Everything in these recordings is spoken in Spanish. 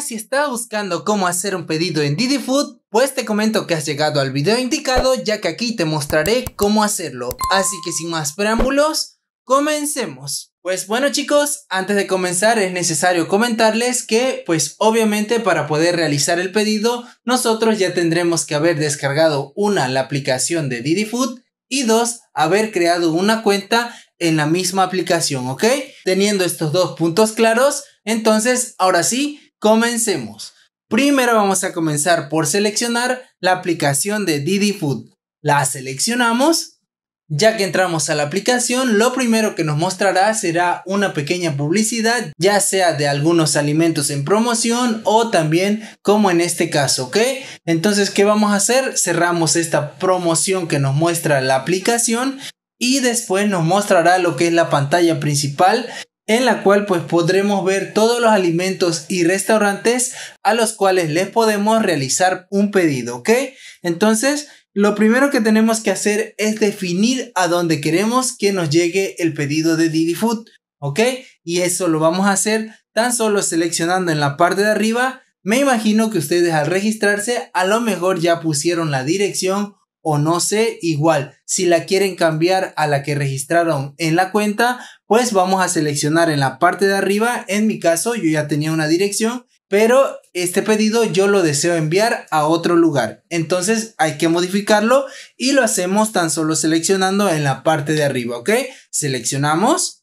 si estás buscando cómo hacer un pedido en Didi Food, pues te comento que has llegado al video indicado, ya que aquí te mostraré cómo hacerlo. Así que sin más preámbulos, comencemos. Pues bueno chicos, antes de comenzar es necesario comentarles que pues obviamente para poder realizar el pedido nosotros ya tendremos que haber descargado una la aplicación de Didi Food y dos, haber creado una cuenta en la misma aplicación, ¿ok? Teniendo estos dos puntos claros, entonces ahora sí Comencemos. Primero vamos a comenzar por seleccionar la aplicación de Didi Food. La seleccionamos. Ya que entramos a la aplicación, lo primero que nos mostrará será una pequeña publicidad, ya sea de algunos alimentos en promoción o también como en este caso, Entonces, ¿qué vamos a hacer? Cerramos esta promoción que nos muestra la aplicación y después nos mostrará lo que es la pantalla principal en la cual pues podremos ver todos los alimentos y restaurantes a los cuales les podemos realizar un pedido, ¿ok? Entonces, lo primero que tenemos que hacer es definir a dónde queremos que nos llegue el pedido de Didi Food, ¿ok? Y eso lo vamos a hacer tan solo seleccionando en la parte de arriba. Me imagino que ustedes al registrarse a lo mejor ya pusieron la dirección o no sé, igual, si la quieren cambiar a la que registraron en la cuenta, pues vamos a seleccionar en la parte de arriba, en mi caso yo ya tenía una dirección, pero este pedido yo lo deseo enviar a otro lugar, entonces hay que modificarlo y lo hacemos tan solo seleccionando en la parte de arriba, ¿ok? Seleccionamos.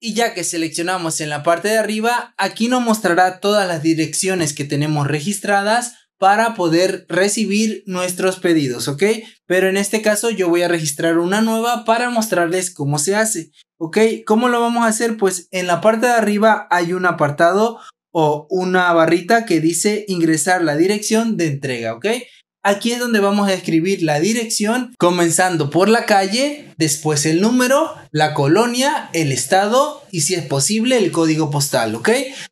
Y ya que seleccionamos en la parte de arriba, aquí nos mostrará todas las direcciones que tenemos registradas para poder recibir nuestros pedidos, ¿ok? Pero en este caso yo voy a registrar una nueva para mostrarles cómo se hace, ¿ok? ¿Cómo lo vamos a hacer? Pues en la parte de arriba hay un apartado o una barrita que dice ingresar la dirección de entrega, ¿ok? Aquí es donde vamos a escribir la dirección, comenzando por la calle, después el número, la colonia, el estado y si es posible el código postal, ¿ok?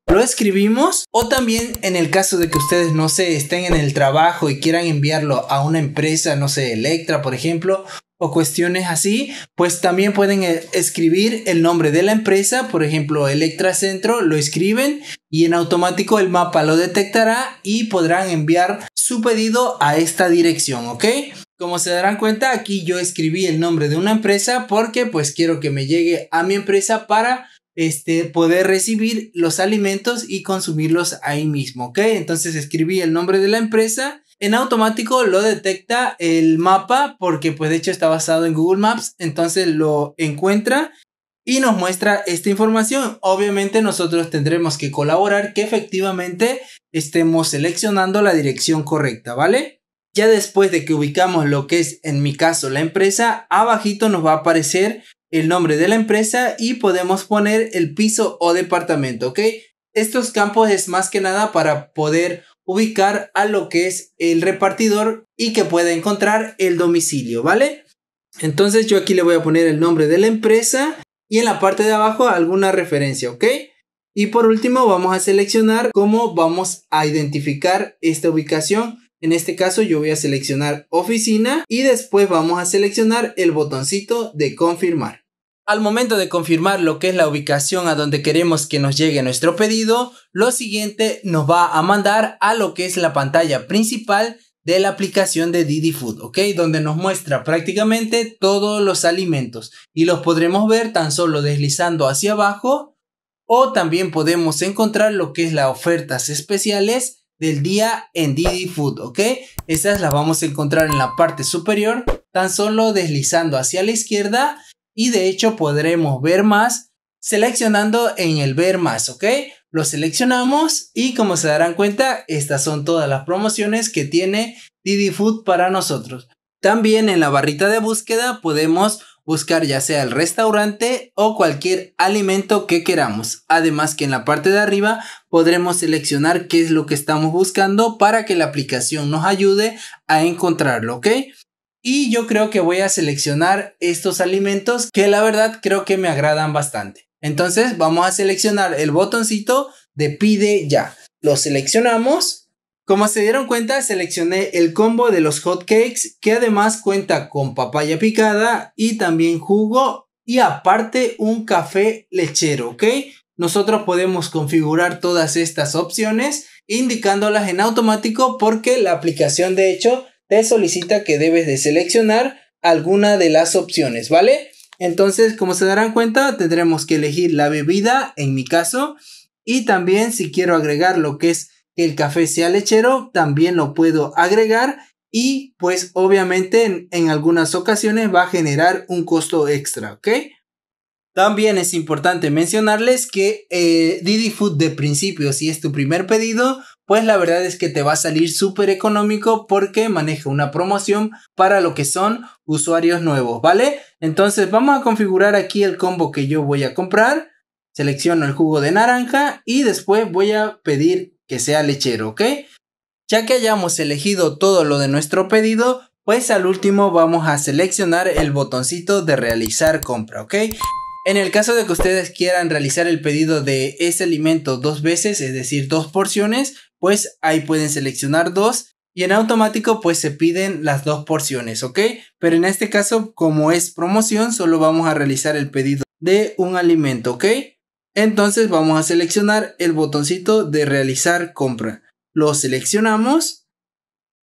Lo escribimos o también en el caso de que ustedes, no sé, estén en el trabajo y quieran enviarlo a una empresa, no sé, Electra, por ejemplo, o cuestiones así, pues también pueden eh, escribir el nombre de la empresa, por ejemplo, Electra Centro, lo escriben y en automático el mapa lo detectará y podrán enviar su pedido a esta dirección, ¿ok? Como se darán cuenta, aquí yo escribí el nombre de una empresa porque pues quiero que me llegue a mi empresa para este, poder recibir los alimentos y consumirlos ahí mismo, ¿ok? Entonces escribí el nombre de la empresa en automático lo detecta el mapa porque pues de hecho está basado en Google Maps, entonces lo encuentra y nos muestra esta información. Obviamente nosotros tendremos que colaborar que efectivamente estemos seleccionando la dirección correcta, ¿vale? Ya después de que ubicamos lo que es en mi caso la empresa, abajito nos va a aparecer el nombre de la empresa y podemos poner el piso o departamento, ¿ok? Estos campos es más que nada para poder ubicar a lo que es el repartidor y que pueda encontrar el domicilio, ¿vale? Entonces yo aquí le voy a poner el nombre de la empresa y en la parte de abajo alguna referencia, ¿ok? Y por último vamos a seleccionar cómo vamos a identificar esta ubicación. En este caso yo voy a seleccionar oficina y después vamos a seleccionar el botoncito de confirmar. Al momento de confirmar lo que es la ubicación a donde queremos que nos llegue nuestro pedido, lo siguiente nos va a mandar a lo que es la pantalla principal de la aplicación de Didi Food, ¿ok? Donde nos muestra prácticamente todos los alimentos y los podremos ver tan solo deslizando hacia abajo o también podemos encontrar lo que es las ofertas especiales del día en Didi Food, ¿ok? Esas las vamos a encontrar en la parte superior, tan solo deslizando hacia la izquierda y de hecho podremos ver más seleccionando en el ver más, ¿ok? Lo seleccionamos y como se darán cuenta, estas son todas las promociones que tiene Didi Food para nosotros. También en la barrita de búsqueda podemos buscar ya sea el restaurante o cualquier alimento que queramos. Además que en la parte de arriba podremos seleccionar qué es lo que estamos buscando para que la aplicación nos ayude a encontrarlo, ¿ok? Y yo creo que voy a seleccionar estos alimentos que la verdad creo que me agradan bastante. Entonces vamos a seleccionar el botoncito de pide ya. Lo seleccionamos. Como se dieron cuenta, seleccioné el combo de los hotcakes que además cuenta con papaya picada y también jugo y aparte un café lechero, ¿ok? Nosotros podemos configurar todas estas opciones indicándolas en automático porque la aplicación de hecho te solicita que debes de seleccionar alguna de las opciones, ¿vale? Entonces, como se darán cuenta, tendremos que elegir la bebida, en mi caso, y también si quiero agregar lo que es el café sea lechero, también lo puedo agregar y pues obviamente en, algunas ocasiones va a generar un costo extra, ¿ok? También es importante mencionarles que eh, Didi Food de principio, si es tu primer pedido, pues la verdad es que te va a salir súper económico porque maneja una promoción para lo que son usuarios nuevos, ¿vale? Entonces vamos a configurar aquí el combo que yo voy a comprar. Selecciono el jugo de naranja y después voy a pedir que sea lechero, ¿ok? Ya que hayamos elegido todo lo de nuestro pedido, pues al último vamos a seleccionar el botoncito de realizar compra, ¿ok? En el caso de que ustedes quieran realizar el pedido de ese alimento dos veces, es decir, dos porciones, pues ahí pueden seleccionar dos y en automático pues se piden las dos porciones, ¿ok? Pero en este caso, como es promoción, solo vamos a realizar el pedido de un alimento, ¿ok? Entonces vamos a seleccionar el botoncito de realizar compra. Lo seleccionamos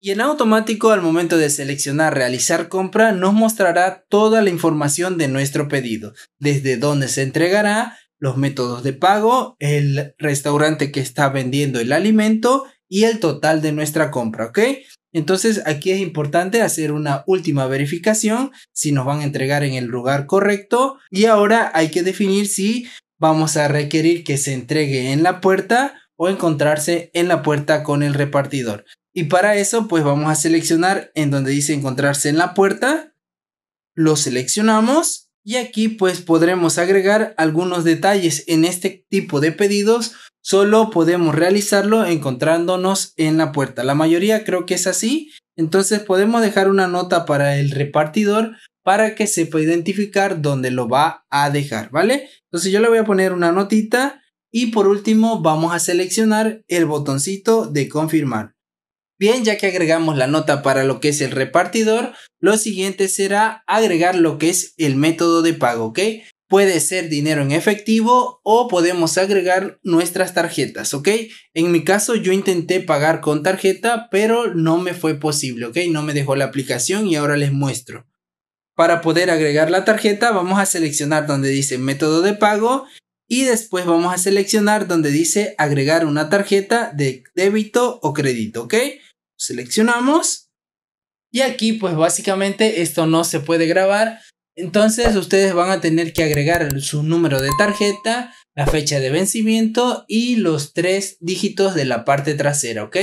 y en automático al momento de seleccionar realizar compra nos mostrará toda la información de nuestro pedido, desde dónde se entregará, los métodos de pago, el restaurante que está vendiendo el alimento y el total de nuestra compra, ¿ok? Entonces aquí es importante hacer una última verificación si nos van a entregar en el lugar correcto y ahora hay que definir si vamos a requerir que se entregue en la puerta o encontrarse en la puerta con el repartidor. Y para eso pues vamos a seleccionar en donde dice encontrarse en la puerta, lo seleccionamos y aquí pues podremos agregar algunos detalles. En este tipo de pedidos solo podemos realizarlo encontrándonos en la puerta. La mayoría creo que es así. Entonces podemos dejar una nota para el repartidor para que sepa identificar dónde lo va a dejar, ¿vale? Entonces yo le voy a poner una notita y por último vamos a seleccionar el botoncito de confirmar. Bien, ya que agregamos la nota para lo que es el repartidor, lo siguiente será agregar lo que es el método de pago, ¿ok? Puede ser dinero en efectivo o podemos agregar nuestras tarjetas, ¿ok? En mi caso yo intenté pagar con tarjeta, pero no me fue posible, ¿ok? No me dejó la aplicación y ahora les muestro. Para poder agregar la tarjeta vamos a seleccionar donde dice método de pago y después vamos a seleccionar donde dice agregar una tarjeta de débito o crédito, ¿ok? seleccionamos. Y aquí pues básicamente esto no se puede grabar. Entonces ustedes van a tener que agregar su número de tarjeta, la fecha de vencimiento y los tres dígitos de la parte trasera, ¿ok?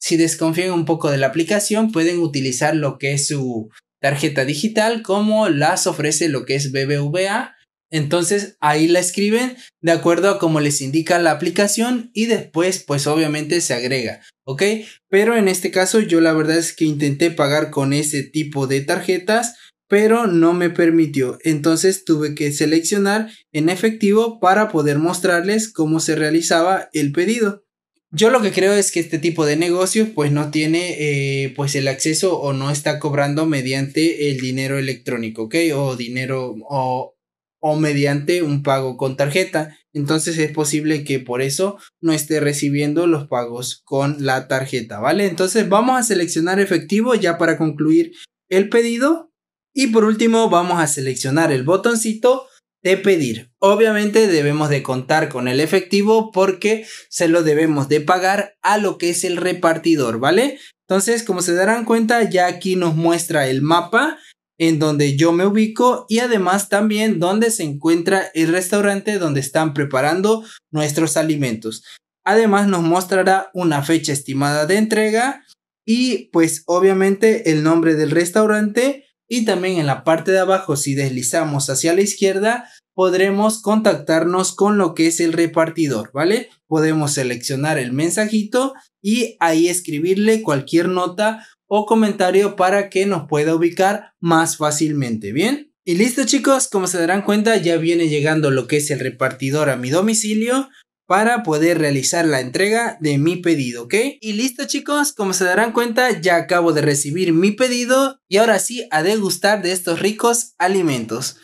Si desconfían un poco de la aplicación pueden utilizar lo que es su tarjeta digital como las ofrece lo que es BBVA entonces ahí la escriben de acuerdo a como les indica la aplicación y después pues obviamente se agrega, ¿ok? Pero en este caso yo la verdad es que intenté pagar con ese tipo de tarjetas, pero no me permitió. Entonces tuve que seleccionar en efectivo para poder mostrarles cómo se realizaba el pedido. Yo lo que creo es que este tipo de negocios pues no tiene eh, pues el acceso o no está cobrando mediante el dinero electrónico, ¿ok? O dinero o o mediante un pago con tarjeta. Entonces es posible que por eso no esté recibiendo los pagos con la tarjeta, ¿vale? Entonces vamos a seleccionar efectivo ya para concluir el pedido. Y por último vamos a seleccionar el botoncito de pedir. Obviamente debemos de contar con el efectivo porque se lo debemos de pagar a lo que es el repartidor, ¿vale? Entonces, como se darán cuenta, ya aquí nos muestra el mapa en donde yo me ubico y además también donde se encuentra el restaurante donde están preparando nuestros alimentos. Además nos mostrará una fecha estimada de entrega y pues obviamente el nombre del restaurante y también en la parte de abajo si deslizamos hacia la izquierda podremos contactarnos con lo que es el repartidor, ¿vale? Podemos seleccionar el mensajito y ahí escribirle cualquier nota o comentario para que nos pueda ubicar más fácilmente, ¿bien? Y listo chicos, como se darán cuenta ya viene llegando lo que es el repartidor a mi domicilio para poder realizar la entrega de mi pedido, ¿ok? Y listo chicos, como se darán cuenta ya acabo de recibir mi pedido y ahora sí a degustar de estos ricos alimentos.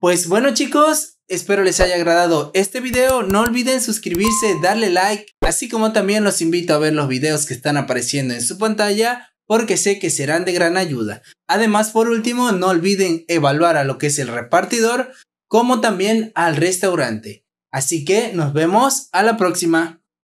Pues bueno chicos, espero les haya agradado este video, no olviden suscribirse, darle like, así como también los invito a ver los videos que están apareciendo en su pantalla porque sé que serán de gran ayuda. Además, por último, no olviden evaluar a lo que es el repartidor como también al restaurante. Así que nos vemos a la próxima.